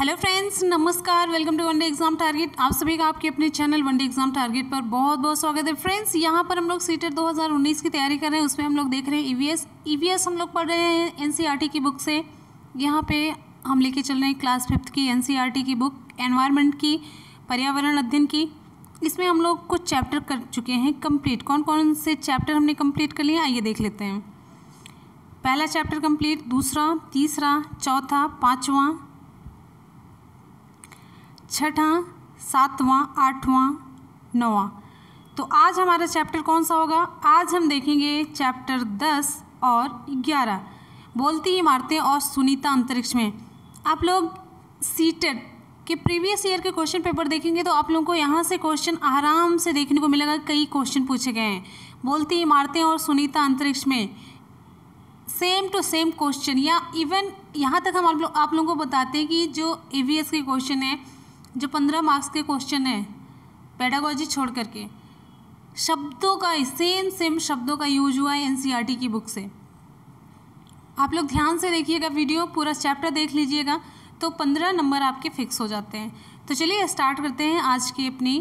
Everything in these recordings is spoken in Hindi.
हेलो फ्रेंड्स नमस्कार welcome to one day exam target आप सभी का आपके अपने चैनल वनडे एग्जाम टारगेट पर बहुत बहुत स्वागत है फ्रेंड्स यहाँ पर हम लोग सीटेट 2019 की तैयारी कर रहे हैं उसमें हम लोग देख रहे हैं ईवीएस e ईवीएस e हम लोग पढ़ रहे हैं एनसीईआरटी e की बुक से यहाँ पे हम लेके चल रहे हैं क्लास फिफ्थ की एन की बुक एनवायरमेंट की पर्यावरण अध्ययन की इसमें हम लोग कुछ चैप्टर कर चुके हैं कम्प्लीट कौन कौन से चैप्टर हमने कम्प्लीट कर लिए आइए देख लेते हैं पहला चैप्टर कम्प्लीट दूसरा तीसरा चौथा पाँचवा छठा सातवां आठवां नौवां तो आज हमारा चैप्टर कौन सा होगा आज हम देखेंगे चैप्टर दस और ग्यारह बोलती इमारतें और सुनीता अंतरिक्ष में आप लोग सीटेड के प्रीवियस ईयर के क्वेश्चन पेपर देखेंगे तो आप लोगों को यहाँ से क्वेश्चन आराम से देखने को मिलेगा कई क्वेश्चन पूछे गए हैं बोलती इमारतें और सुनीता अंतरिक्ष में सेम टू सेम क्वेश्चन या इवन यहाँ तक हम आप लोग आप लोगों को बताते हैं कि जो ए के क्वेश्चन हैं जो पंद्रह मार्क्स के क्वेश्चन हैं पैडागोजी छोड़ करके शब्दों का सेम सेम शब्दों का यूज हुआ है एन e की बुक से आप लोग ध्यान से देखिएगा वीडियो पूरा चैप्टर देख लीजिएगा तो पंद्रह नंबर आपके फिक्स हो जाते हैं तो चलिए स्टार्ट करते हैं आज की अपनी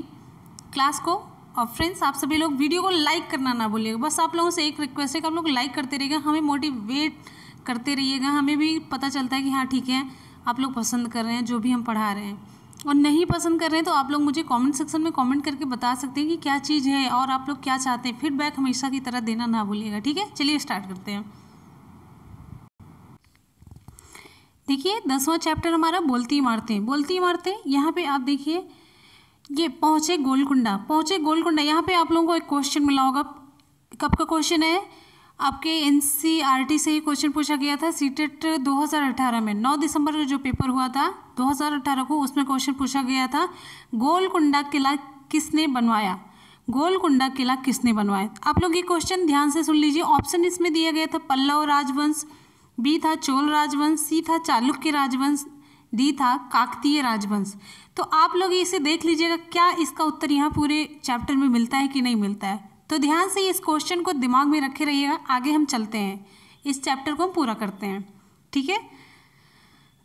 क्लास को और फ्रेंड्स आप सभी लोग वीडियो को लाइक करना ना भूलिएगा बस आप लोगों से एक रिक्वेस्ट है कि आप लोग लाइक करते रहिएगा हमें मोटिवेट करते रहिएगा हमें भी पता चलता है कि हाँ ठीक है आप लोग पसंद कर रहे हैं जो भी हम पढ़ा रहे हैं और नहीं पसंद कर रहे हैं तो आप लोग मुझे कमेंट सेक्शन में कमेंट करके बता सकते हैं कि क्या चीज़ है और आप लोग क्या चाहते हैं फीडबैक हमेशा की तरह देना ना भूलिएगा ठीक है चलिए स्टार्ट करते हैं देखिए दसवां चैप्टर हमारा बोलती इमारतें बोलती इमारतें यहाँ पे आप देखिए ये पहुँचे गोलकुंडा पहुँचे गोलकुंडा यहाँ पर आप लोगों को एक क्वेश्चन मिला होगा कब का क्वेश्चन है आपके एन e से ही क्वेश्चन पूछा गया था सीटेट 2018 में 9 दिसंबर का जो पेपर हुआ था 2018 को उसमें क्वेश्चन पूछा गया था गोलकुंडा किला किसने बनवाया गोलकुंडा किला किसने बनवाया आप लोग ये क्वेश्चन ध्यान से सुन लीजिए ऑप्शन इसमें दिया गया था पल्लव राजवंश बी था चोल राजवंश सी था चालुक्य राजवंश डी था काकतीय राजवंश तो आप लोग इसे देख लीजिएगा क्या इसका उत्तर यहाँ पूरे चैप्टर में मिलता है कि नहीं मिलता है तो ध्यान से इस क्वेश्चन को दिमाग में रखे रहिएगा आगे हम चलते हैं इस चैप्टर को हम पूरा करते हैं ठीक है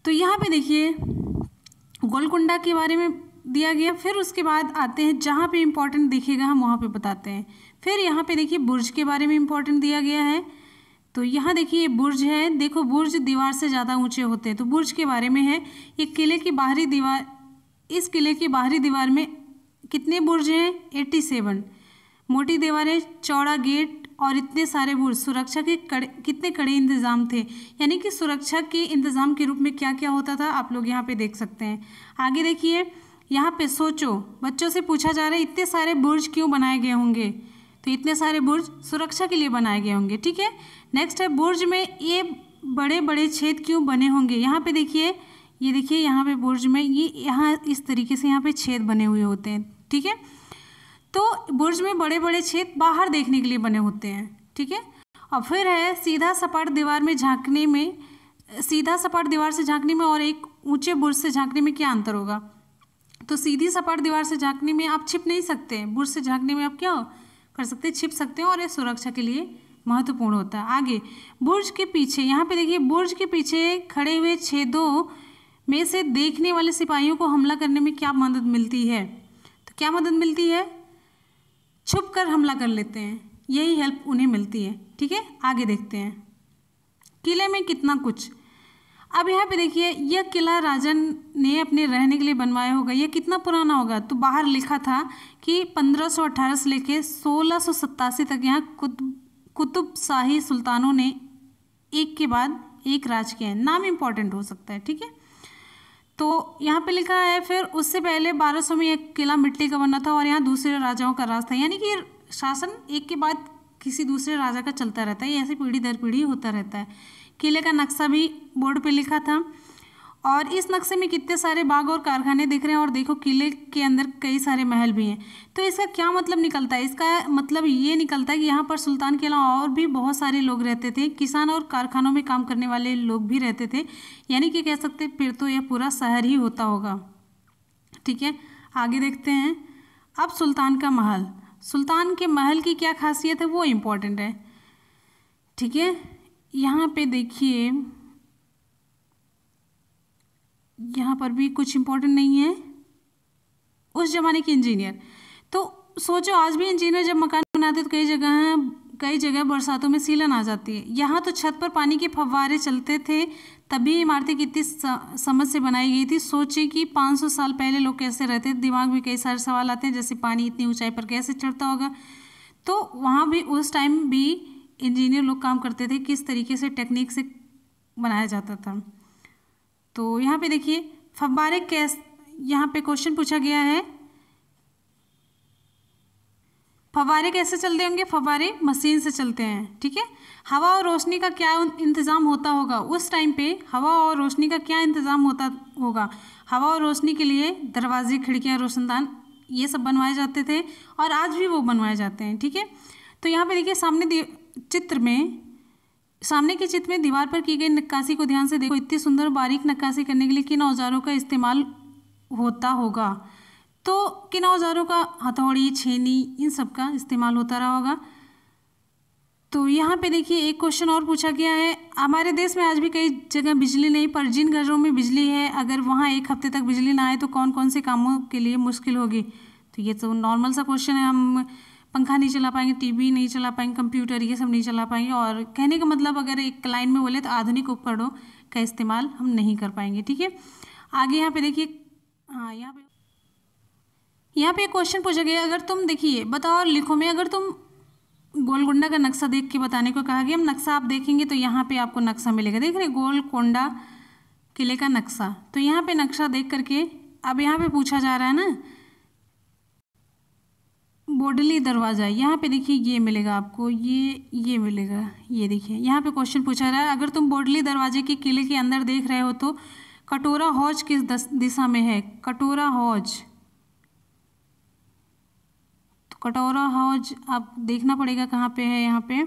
तो यहाँ पे देखिए गोलकुंडा के बारे में दिया गया फिर उसके बाद आते हैं जहाँ पे इम्पोर्टेंट दिखेगा हम वहाँ पे बताते हैं फिर यहाँ पे देखिए बुर्ज के बारे में इम्पोर्टेंट दिया गया है तो यहाँ देखिए ये बुर्ज है देखो बुर्ज दीवार से ज़्यादा ऊँचे होते हैं तो बुर्ज के बारे में है ये किले की बाहरी दीवार इस किले की बाहरी दीवार में कितने बुर्ज हैं एट्टी सेवन मोटी दीवारें चौड़ा गेट और इतने सारे बुर्ज सुरक्षा के कड़े कितने कड़े इंतज़ाम थे यानी कि सुरक्षा के इंतज़ाम के रूप में क्या क्या होता था आप लोग यहाँ पे देख सकते हैं आगे देखिए यहाँ पे सोचो बच्चों से पूछा जा रहा है इतने सारे बुर्ज क्यों बनाए गए होंगे तो इतने सारे बुर्ज सुरक्षा के लिए बनाए गए होंगे ठीक है नेक्स्ट है बुर्ज में ये बड़े बड़े छेद क्यों बने होंगे यहाँ पे देखिए ये देखिए यहाँ पे बुर्ज में ये यहाँ इस तरीके से यहाँ पे छेद बने हुए होते हैं ठीक है तो बुर्ज में बड़े बड़े छेद बाहर देखने के लिए बने होते हैं ठीक है और फिर है सीधा सपाट दीवार में झांकने में सीधा सपाट दीवार से झांकने में और एक ऊंचे बुर्ज से झांकने में क्या अंतर होगा तो सीधी सपाट दीवार से झांकने में आप छिप नहीं सकते बुर्ज से झांकने में आप क्या हो? कर सकते हैं छिप सकते हैं और ये सुरक्षा के लिए महत्वपूर्ण होता है आगे बुर्ज के पीछे यहाँ पे देखिए बुर्ज के पीछे खड़े हुए छेदों में से देखने वाले सिपाहियों को हमला करने में क्या मदद मिलती है तो क्या मदद मिलती है छुप कर हमला कर लेते हैं यही हेल्प उन्हें मिलती है ठीक है आगे देखते हैं किले में कितना कुछ अब यहाँ पे देखिए यह किला राजन ने अपने रहने के लिए बनवाया होगा यह कितना पुराना होगा तो बाहर लिखा था कि पंद्रह सौ अट्ठारह से लेकर सोलह सौ तक यहाँ कुतुब शाही सुल्तानों ने एक के बाद एक राज किया है नाम इम्पॉर्टेंट हो सकता है ठीक है तो यहाँ पे लिखा है फिर उससे पहले 1200 में एक किला मिट्टी का बना था और यहाँ दूसरे राजाओं का राज था यानी कि शासन एक के बाद किसी दूसरे राजा का चलता रहता है ऐसे पीढ़ी दर पीढ़ी होता रहता है किले का नक्शा भी बोर्ड पे लिखा था और इस नक्शे में कितने सारे बाग और कारखाने दिख रहे हैं और देखो किले के अंदर कई सारे महल भी हैं तो इसका क्या मतलब निकलता है इसका मतलब ये निकलता है कि यहाँ पर सुल्तान के अलावा और भी बहुत सारे लोग रहते थे किसान और कारखानों में काम करने वाले लोग भी रहते थे यानी कि कह सकते फिर तो यह पूरा शहर ही होता होगा ठीक है आगे देखते हैं अब सुल्तान का महल सुल्तान के महल की क्या खासियत है वो इम्पोर्टेंट है ठीक है यहाँ पे देखिए यहाँ पर भी कुछ इम्पोर्टेंट नहीं है उस ज़माने के इंजीनियर तो सोचो आज भी इंजीनियर जब मकान बनाते तो कई जगह कई जगह बरसातों में सीलन आ जाती है यहाँ तो छत पर पानी के फव्वारे चलते थे तभी इमारतें कितनी समझ से बनाई गई थी सोचें कि 500 साल पहले लोग कैसे रहते थे दिमाग में कई सारे सवाल आते हैं जैसे पानी इतनी ऊंचाई पर कैसे चढ़ता होगा तो वहाँ भी उस टाइम भी इंजीनियर लोग काम करते थे किस तरीके से टेक्निक से बनाया जाता था तो यहाँ पे देखिए फवारे कैस यहाँ पे क्वेश्चन पूछा गया है फवारे कैसे चलते होंगे फवारे मशीन से चलते हैं ठीक है हवा और रोशनी का क्या इंतज़ाम होता होगा उस टाइम पे हवा और रोशनी का क्या इंतज़ाम होता होगा हवा और रोशनी के लिए दरवाजे खिड़कियाँ रोशनदान ये सब बनवाए जाते थे और आज भी वो बनवाए जाते हैं ठीक है तो यहाँ पे देखिए सामने चित्र में सामने के चित्र में दीवार पर की गई नक्काशी को ध्यान से देखो इतनी सुंदर बारीक नक्काशी करने के लिए किन औजारों का इस्तेमाल होता होगा तो किन औजारों का हथौड़ी छेनी इन सब का इस्तेमाल होता रहा होगा तो यहाँ पे देखिए एक क्वेश्चन और पूछा गया है हमारे देश में आज भी कई जगह बिजली नहीं पर जिन घरों में बिजली है अगर वहाँ एक हफ्ते तक बिजली ना आए तो कौन कौन से कामों के लिए मुश्किल होगी तो ये तो नॉर्मल सा क्वेश्चन है हम पंखा नहीं चला पाएंगे टीवी नहीं चला पाएंगे कंप्यूटर ये सब नहीं चला पाएंगे और कहने का मतलब अगर एक लाइन में बोले तो आधुनिक उपकरणों का इस्तेमाल हम नहीं कर पाएंगे ठीक है आगे यहाँ पे देखिए हाँ यहाँ पे यहाँ पे क्वेश्चन पूछा गया अगर तुम देखिए बताओ और लिखो में अगर तुम गोलकुंडा का नक्शा देख के बताने को कहा गया हम नक्शा आप देखेंगे तो यहाँ पे आपको नक्शा मिलेगा देख रहे गोलकोंडा किले का नक्शा तो यहाँ पे नक्शा देख करके अब यहाँ पे पूछा जा रहा है ना बोडली दरवाज़ा यहाँ पे देखिए ये मिलेगा आपको ये ये मिलेगा ये देखिए यहाँ पे क्वेश्चन पूछा रहा है अगर तुम बोडली दरवाजे के किले के अंदर देख रहे हो तो कटोरा हौज किस दिशा में है कटोरा हौज तो कटोरा हौज आप देखना पड़ेगा कहाँ पे है यहाँ पे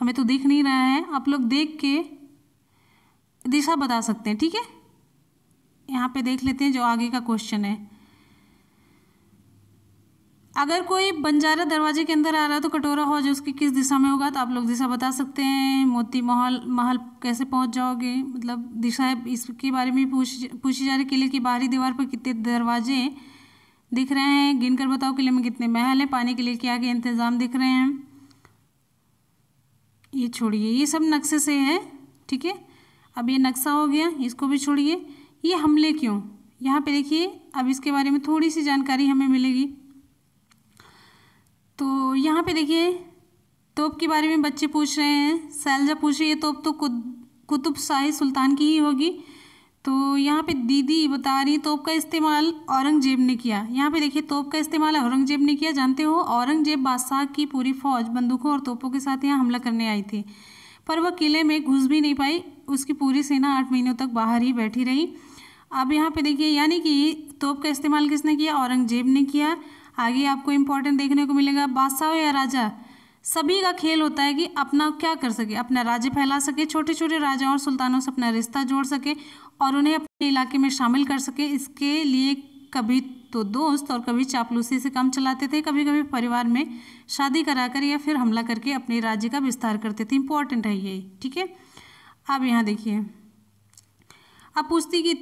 हमें तो दिख नहीं रहा है आप लोग देख के दिशा बता सकते हैं ठीक है यहाँ पे देख लेते हैं जो आगे का क्वेश्चन है अगर कोई बंजारा दरवाजे के अंदर आ रहा है तो कटोरा हॉज उसकी किस दिशा में होगा तो आप लोग दिशा बता सकते हैं मोती महल महल कैसे पहुंच जाओगे मतलब दिशा इसके बारे में पूछ पूछी जा रही किले की बाहरी दीवार पर कितने दरवाजे दिख रहे हैं गिनकर बताओ किले में कितने महल हैं पानी के लिए क्या क्या इंतज़ाम दिख रहे हैं ये छोड़िए ये सब नक्शे से है ठीक है अब ये नक्शा हो गया इसको भी छोड़िए ये हमले क्यों यहाँ पे देखिए अब इसके बारे में थोड़ी सी जानकारी हमें मिलेगी तो यहाँ पे देखिए तोप के बारे में बच्चे पूछ रहे हैं सैलजा पूछ रही है तोप तो कुतुब शाही सुल्तान की ही होगी तो यहाँ पे दीदी बता रही तोप का इस्तेमाल औरंगजेब ने किया यहाँ पे देखिए तोप का इस्तेमाल औरंगजेब ने किया जानते हो औरंगजेब बादशाह की पूरी फौज बंदूकों और तोपों के साथ यहाँ हमला करने आई थी पर वह किले में घुस भी नहीं पाई उसकी पूरी सेना आठ महीनों तक बाहर ही बैठी रही अब यहाँ पे देखिए यानी कि तोप का इस्तेमाल किसने किया औरंगजेब ने किया आगे आपको इम्पोर्टेंट देखने को मिलेगा बादशाह या राजा सभी का खेल होता है कि अपना क्या कर सके अपना राज्य फैला सके छोटे छोटे राजाओं और सुल्तानों से अपना रिश्ता जोड़ सके और उन्हें अपने इलाके में शामिल कर सके इसके लिए कभी तो दोस्त और कभी चापलूसी से काम चलाते थे कभी कभी परिवार में शादी कराकर या फिर हमला करके अपने राज्य का विस्तार करते थे इम्पोर्टेंट है ये ठीक है अब यहाँ देखिए अब पूछती की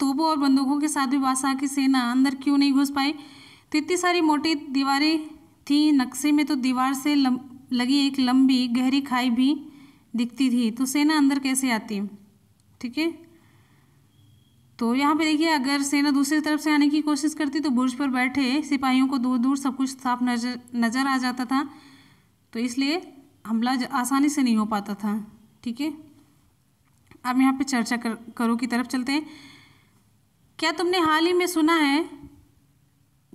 तोपों और बंदूकों के साथ भी बादशाह की सेना अंदर क्यों नहीं घुस पाई तो इतनी सारी मोटी दीवारें थी नक्शे में तो दीवार से लम, लगी एक लंबी गहरी खाई भी दिखती थी तो सेना अंदर कैसे आती ठीक है तो यहाँ पे देखिए अगर सेना दूसरी तरफ से आने की कोशिश करती तो बुर्ज पर बैठे सिपाहियों को दूर दूर सब कुछ साफ नजर नज़र आ जाता था तो इसलिए हमला आसानी से नहीं हो पाता था ठीक है अब यहाँ पे चर्चा कर, करो की तरफ चलते हैं क्या तुमने हाल ही में सुना है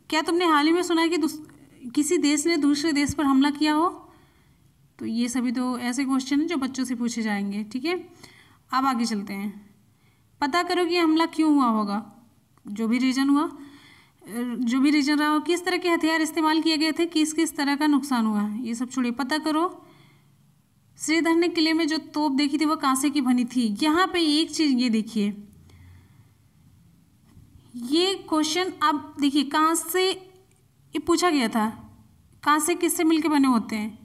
क्या तुमने हाल ही में सुना है कि किसी देश ने दूसरे देश पर हमला किया हो तो ये सभी तो ऐसे क्वेश्चन हैं जो बच्चों से पूछे जाएंगे ठीक है अब आगे चलते हैं पता करो कि हमला क्यों हुआ होगा जो भी रीजन हुआ जो भी रीजन रहा हो किस तरह के हथियार इस्तेमाल किए गए थे किस किस तरह का नुकसान हुआ है ये सब छोड़िए पता करो श्रीधर ने किले में जो तोप देखी थी वह कांसे की बनी थी यहाँ पे एक चीज़ ये देखिए ये क्वेश्चन अब देखिए कहाँ से ये पूछा गया था कांसे किससे मिलके बने होते हैं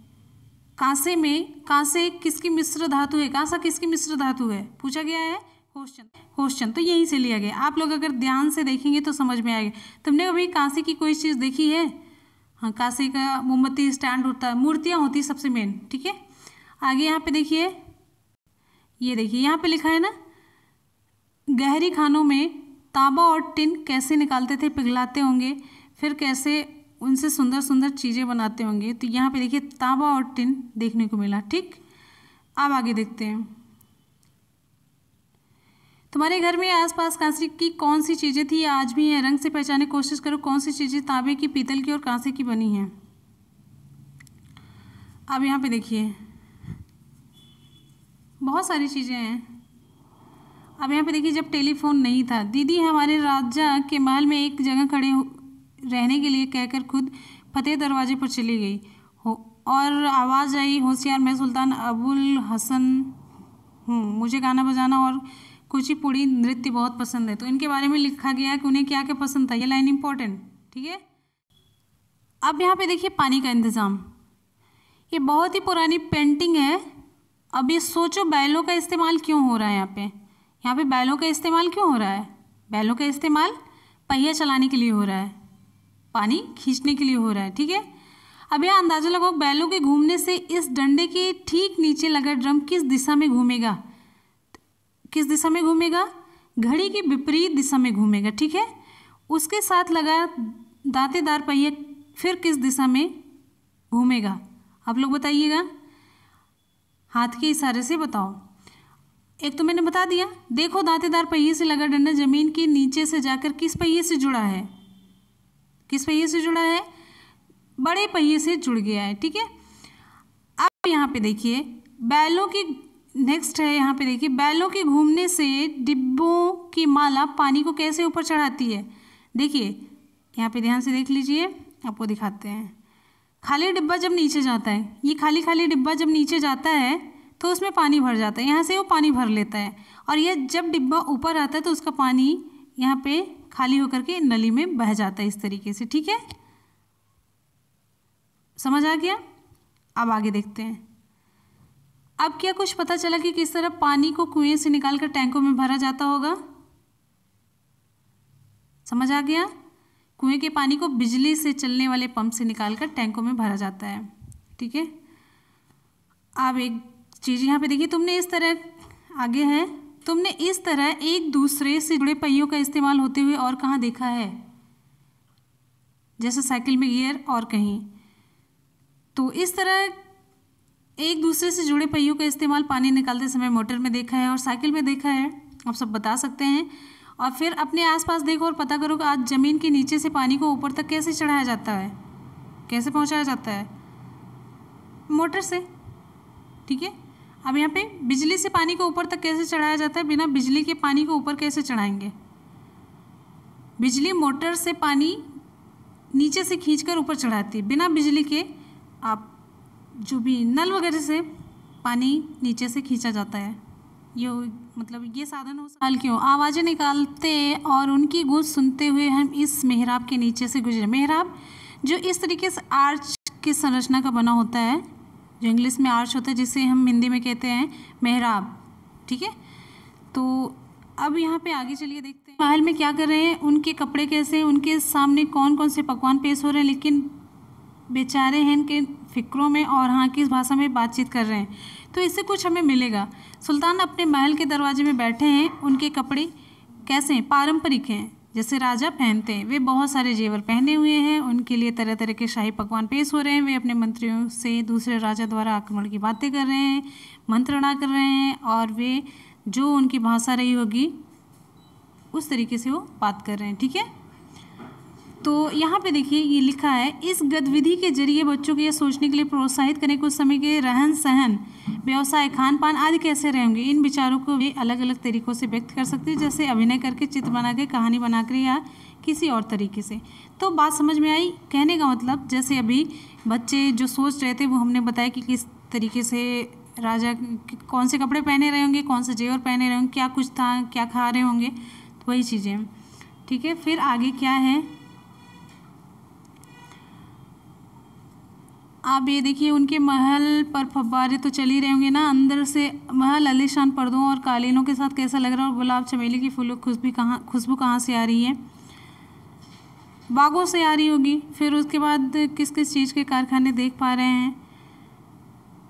कांसे में कांसे किसकी मिश्र धातु है कांसा किसकी मिश्र धातु है पूछा गया है क्वेश्चन क्वेश्चन तो यहीं से लिया गया आप लोग अगर ध्यान से देखेंगे तो समझ में आएगा तुमने कभी कांसे की कोई चीज़ देखी है हाँ कांसे का मोमबत्ती स्टैंड होता है मूर्तियाँ होती है सबसे मेन ठीक है आगे यहाँ पे देखिए ये देखिए यहाँ पे लिखा है ना गहरी खानों में तांबा और टिन कैसे निकालते थे पिघलाते होंगे फिर कैसे उनसे सुंदर सुंदर चीज़ें बनाते होंगे तो यहाँ पे देखिए तांबा और टिन देखने को मिला ठीक अब आगे देखते हैं तुम्हारे घर में आसपास कांसे की कौन सी चीज़ें थी आज भी हैं रंग से पहचाने कोशिश करो कौन सी चीज़ें तांबे की पीतल की और कांसे की बनी हैं अब यहाँ पे देखिए बहुत सारी चीज़ें हैं अब यहाँ पे देखिए जब टेलीफोन नहीं था दीदी हमारे राजा के महल में एक जगह खड़े रहने के लिए कहकर खुद फतेह दरवाजे पर चली गई हो और आवाज़ आई होशियार मैं सुल्तान अबुल हसन हूँ मुझे गाना बजाना और कुचिपुड़ी नृत्य बहुत पसंद है तो इनके बारे में लिखा गया कि उन्हें क्या क्या पसंद था ये लाइन इम्पोर्टेंट ठीक है अब यहाँ पे देखिए पानी का इंतज़ाम ये बहुत ही पुरानी पेंटिंग है अब ये सोचो बैलों का इस्तेमाल क्यों हो रहा है यहाँ पे यहाँ पे बैलों का इस्तेमाल क्यों हो रहा है बैलों का इस्तेमाल पहिया चलाने के लिए हो रहा है पानी खींचने के लिए हो रहा है ठीक है अब यह अंदाज़ा लगाओ बैलों के घूमने से इस डंडे के ठीक नीचे लगा ड्रम किस दिशा में घूमेगा किस दिशा में घूमेगा घड़ी की विपरीत दिशा में घूमेगा ठीक है उसके साथ लगा दातेदार पहिया फिर किस दिशा में घूमेगा आप लोग बताइएगा हाथ के इशारे से बताओ एक तो मैंने बता दिया देखो दांतेदार पहिए से लगा डंडा जमीन के नीचे से जाकर किस पहिए से जुड़ा है किस पहिए से जुड़ा है बड़े पहिए से जुड़ गया है ठीक है अब यहाँ पे देखिए बैलों की नेक्स्ट है यहाँ पे देखिए बैलों के घूमने से डिब्बों की माला पानी को कैसे ऊपर चढ़ाती है देखिए यहाँ पे ध्यान से देख लीजिए आपको दिखाते हैं खाली डिब्बा जब नीचे जाता है ये खाली खाली डिब्बा जब नीचे जाता है तो उसमें पानी भर जाता है यहाँ से वो पानी भर लेता है और यह जब डिब्बा ऊपर आता है तो उसका पानी यहाँ पे खाली होकर के नली में बह जाता है इस तरीके से ठीक है समझ आ गया अब आगे देखते हैं अब क्या कुछ पता चला कि किस तरह पानी को कुएं से निकाल कर टैंकों में भरा जाता होगा समझ आ गया कुएं के पानी को बिजली से चलने वाले पंप से निकालकर टैंकों में भरा जाता है ठीक है अब एक चीज़ यहाँ पे देखिए तुमने इस तरह आगे है तुमने इस तरह एक दूसरे से जुड़े पहियों का इस्तेमाल होते हुए और कहाँ देखा है जैसे साइकिल में गियर और कहीं तो इस तरह एक दूसरे से जुड़े पहियों का इस्तेमाल पानी निकालते समय मोटर में देखा है और साइकिल में देखा है आप सब बता सकते हैं और फिर अपने आसपास देखो और पता करो कि आज ज़मीन के नीचे से पानी को ऊपर तक कैसे चढ़ाया जाता है कैसे पहुंचाया जाता है मोटर से ठीक है अब यहाँ पे बिजली से पानी को ऊपर तक कैसे चढ़ाया जाता है बिना बिजली के पानी को ऊपर कैसे चढ़ाएंगे बिजली मोटर से पानी नीचे से खींचकर ऊपर चढ़ाती है बिना बिजली के आप जो भी नल वगैरह से पानी नीचे से खींचा जाता है ये मतलब ये साधन हो साल क्यों आवाज़ें निकालते और उनकी गूंज सुनते हुए हम इस मेहराब के नीचे से गुजरे मेहराब जो इस तरीके से आर्च की संरचना का बना होता है जो इंग्लिश में आर्च होता है जिसे हम हिंदी में कहते हैं मेहराब ठीक है तो अब यहाँ पे आगे चलिए देखते हैं महल में क्या कर रहे हैं उनके कपड़े कैसे हैं उनके सामने कौन कौन से पकवान पेश हो रहे हैं लेकिन बेचारे हैं इनके फिक्रों में और हाँ किस भाषा में बातचीत कर रहे हैं तो इससे कुछ हमें मिलेगा सुल्तान अपने महल के दरवाजे में बैठे हैं उनके कपड़े कैसे हैं पारंपरिक हैं जैसे राजा पहनते हैं वे बहुत सारे जेवर पहने हुए हैं उनके लिए तरह तरह के शाही पकवान पेश हो रहे हैं वे अपने मंत्रियों से दूसरे राजा द्वारा आक्रमण की बातें कर रहे हैं मंत्रणा कर रहे हैं और वे जो उनकी भाषा रही होगी उस तरीके से वो बात कर रहे हैं ठीक है तो यहाँ पे देखिए ये लिखा है इस गतिविधि के जरिए बच्चों को यह सोचने के लिए प्रोत्साहित करें कुछ समय के रहन सहन व्यवसाय खान पान आदि कैसे रहेंगे इन विचारों को वे अलग अलग तरीकों से व्यक्त कर सकते हैं जैसे अभिनय करके चित्र बना के कहानी बनाकर या किसी और तरीके से तो बात समझ में आई कहने का मतलब जैसे अभी बच्चे जो सोच रहे थे वो हमने बताया कि किस तरीके से राजा कौन से कपड़े पहने रहे होंगे कौन से जेवर पहने रहे होंगे क्या कुछ था क्या खा रहे होंगे तो वही चीज़ें ठीक है फिर आगे क्या है आप ये देखिए उनके महल पर फब्बारे तो चल ही रहे होंगे ना अंदर से महल अलीशान पर्दों और कालीनों के साथ कैसा लग रहा है और गुलाब चमेली की फूलों खुशबू कहाँ खुशबू कहाँ से आ रही है बागों से आ रही होगी फिर उसके बाद किस किस चीज़ के कारखाने देख पा रहे हैं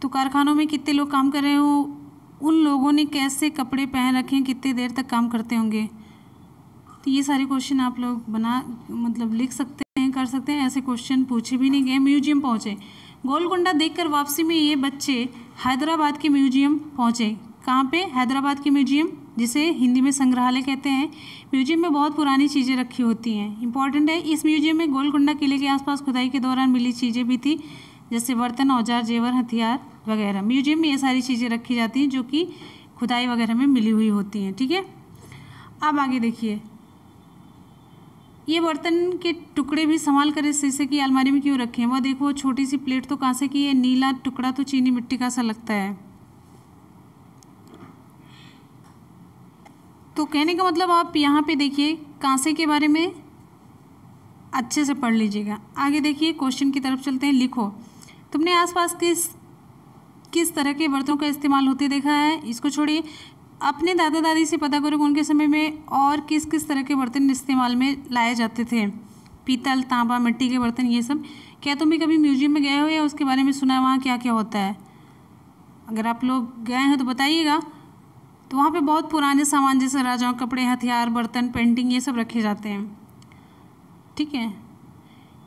तो कारखानों में कितने लोग काम कर रहे हो उन लोगों ने कैसे कपड़े पहन रखे हैं कितने देर तक काम करते होंगे तो ये सारे क्वेश्चन आप लोग बना मतलब लिख सकते हैं कर सकते हैं ऐसे क्वेश्चन पूछे भी नहीं गए म्यूजियम पहुँचे गोलकुंडा देखकर वापसी में ये बच्चे हैदराबाद के म्यूजियम पहुँचे कहाँ पे हैदराबाद के म्यूजियम जिसे हिंदी में संग्रहालय कहते हैं म्यूजियम में बहुत पुरानी चीज़ें रखी होती हैं इंपॉर्टेंट है इस म्यूजियम में गोलकुंडा किले के आसपास खुदाई के दौरान मिली चीज़ें भी थी जैसे बर्तन औजार जेवर हथियार वगैरह म्यूजियम में ये सारी चीज़ें रखी जाती हैं जो कि खुदाई वगैरह में मिली हुई होती हैं ठीक है अब आगे देखिए ये बर्तन के टुकड़े भी संभाल कर इस शीशे की अलमारी में क्यों रखे हैं वह देखो छोटी सी प्लेट तो कांसे की है नीला टुकड़ा तो चीनी मिट्टी का सा लगता है तो कहने का मतलब आप यहाँ पे देखिए कांसे के बारे में अच्छे से पढ़ लीजिएगा आगे देखिए क्वेश्चन की तरफ चलते हैं लिखो तुमने आसपास किस किस तरह के बर्तनों का इस्तेमाल होते देखा है इसको छोड़िए अपने दादा दादी से पता करो कि उनके समय में और किस किस तरह के बर्तन इस्तेमाल में लाए जाते थे पीतल तांबा मिट्टी के बर्तन ये सब क्या तुम भी कभी म्यूजियम में गए हो या उसके बारे में सुना है वहाँ क्या क्या होता है अगर आप लोग गए हैं तो बताइएगा तो वहाँ पे बहुत पुराने सामान जैसे राजाओं कपड़े हथियार बर्तन पेंटिंग ये सब रखे जाते हैं ठीक है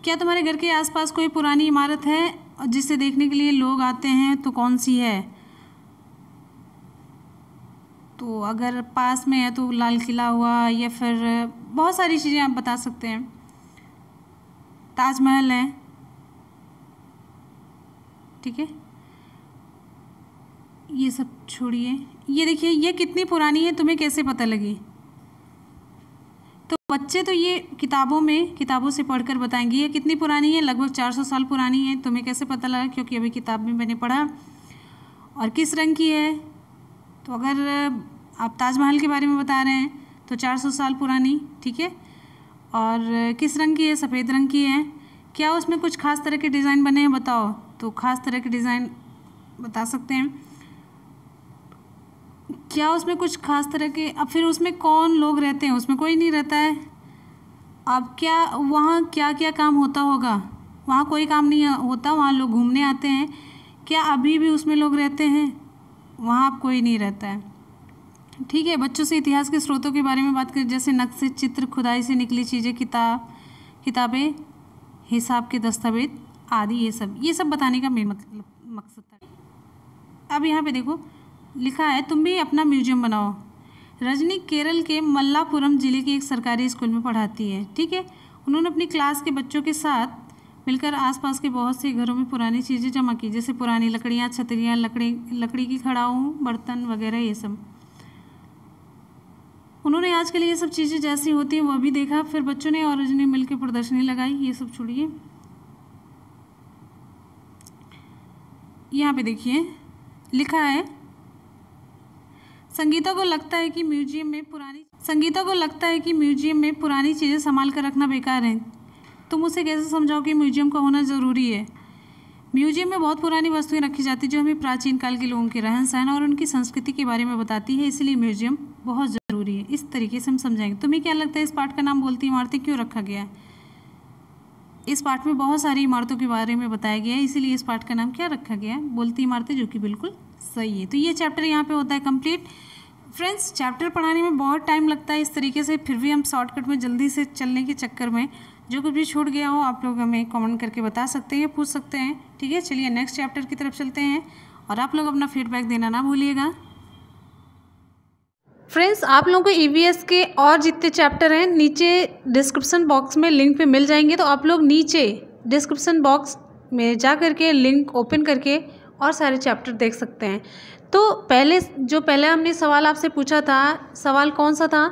क्या तुम्हारे घर के आसपास कोई पुरानी इमारत है और जिसे देखने के लिए लोग आते हैं तो कौन सी है तो अगर पास में है तो लाल किला हुआ या फिर बहुत सारी चीज़ें आप बता सकते हैं ताजमहल है ठीक है ये सब छोड़िए ये देखिए ये कितनी पुरानी है तुम्हें कैसे पता लगी तो बच्चे तो ये किताबों में किताबों से पढ़कर बताएंगे ये कितनी पुरानी है लगभग 400 साल पुरानी है तुम्हें कैसे पता लगा क्योंकि अभी किताब में मैंने पढ़ा और किस रंग की है तो अगर आप ताजमहल के बारे में बता रहे हैं तो 400 साल पुरानी ठीक है और किस रंग की है सफ़ेद रंग की है क्या उसमें कुछ खास तरह के डिज़ाइन बने हैं बताओ तो खास तरह के डिज़ाइन बता सकते हैं क्या उसमें कुछ खास तरह के अब फिर उसमें कौन लोग रहते हैं उसमें कोई नहीं रहता है अब क्या वहाँ क्या क्या काम होता होगा वहाँ कोई काम नहीं होता वहाँ लोग घूमने आते हैं क्या अभी भी उसमें लोग रहते हैं वहाँ अब कोई नहीं रहता है ठीक है बच्चों से इतिहास के स्रोतों के बारे में बात करें जैसे नक्शे चित्र खुदाई से निकली चीज़ें किताब किताबें हिसाब के दस्तावेज आदि ये सब ये सब बताने का मेन मतलब मकसद था अब यहाँ पे देखो लिखा है तुम भी अपना म्यूजियम बनाओ रजनी केरल के मल्लापुरम जिले के एक सरकारी स्कूल में पढ़ाती है ठीक है उन्होंने अपनी क्लास के बच्चों के साथ मिलकर आसपास के बहुत से घरों में पुरानी चीज़ें जमा की जैसे पुरानी लकड़ियाँ छतरियाँ लकड़ी लकड़ी की खड़ाऊँ बर्तन वगैरह ये सब उन्होंने आज के लिए ये सब चीज़ें जैसी होती हैं वह भी देखा फिर बच्चों ने और उन्हें मिलकर प्रदर्शनी लगाई ये सब छोड़िए यहाँ पे देखिए लिखा है संगीता को लगता है कि म्यूजियम में पुरानी संगीता को लगता है कि म्यूजियम में पुरानी चीज़ें संभाल कर रखना बेकार है तुम उसे कैसे समझाओ कि म्यूजियम का होना ज़रूरी है म्यूजियम में बहुत पुरानी वस्तुएं रखी जाती जो हमें प्राचीन काल के लोगों के रहन सहन और उनकी संस्कृति के बारे में बताती है इसलिए म्यूजियम बहुत ज़रूरी है इस तरीके से हम समझाएंगे तुम्हें क्या लगता है इस पाठ का नाम बोलती इमारतें क्यों रखा गया है इस पाठ में बहुत सारी इमारतों के बारे में बताया गया है इसीलिए इस पाठ का नाम क्या रखा गया है बोलती इमारतें जो कि बिल्कुल सही है तो ये चैप्टर यहाँ पर होता है कम्प्लीट फ्रेंड्स चैप्टर पढ़ाने में बहुत टाइम लगता है इस तरीके से फिर भी हम शॉर्टकट में जल्दी से चलने के चक्कर में जो कुछ भी छूट गया हो आप लोग हमें कमेंट करके बता सकते हैं पूछ सकते हैं ठीक है चलिए नेक्स्ट चैप्टर की तरफ चलते हैं और आप लोग अपना फीडबैक देना ना भूलिएगा फ्रेंड्स आप लोगों को ई e के और जितने चैप्टर हैं नीचे डिस्क्रिप्सन बॉक्स में लिंक पे मिल जाएंगे तो आप लोग नीचे डिस्क्रिप्सन बॉक्स में जा करके लिंक ओपन करके और सारे चैप्टर देख सकते हैं तो पहले जो पहले हमने सवाल आपसे पूछा था सवाल कौन सा था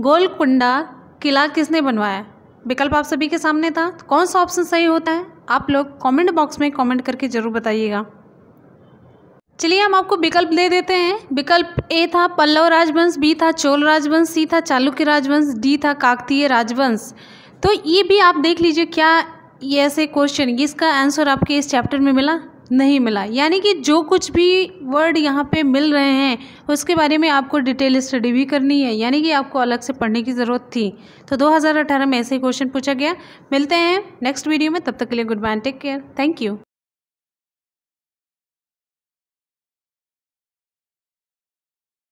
गोलकुंडा किला किसने बनवाया विकल्प आप सभी के सामने था तो कौन सा ऑप्शन सही होता है आप लोग कमेंट बॉक्स में कमेंट करके ज़रूर बताइएगा चलिए हम आपको विकल्प दे देते हैं विकल्प ए था पल्लव राजवंश बी था चोल राजवंश सी था चालुक्य राजवंश डी था काकतीय राजवंश तो ये भी आप देख लीजिए क्या ये ऐसे क्वेश्चन इसका आंसर आपके इस चैप्टर में मिला नहीं मिला यानी कि जो कुछ भी वर्ड यहाँ पे मिल रहे हैं उसके बारे में आपको डिटेल स्टडी भी करनी है यानी कि आपको अलग से पढ़ने की ज़रूरत थी तो 2018 में ऐसे क्वेश्चन पूछा गया मिलते हैं नेक्स्ट वीडियो में तब तक के लिए goodbye take care thank you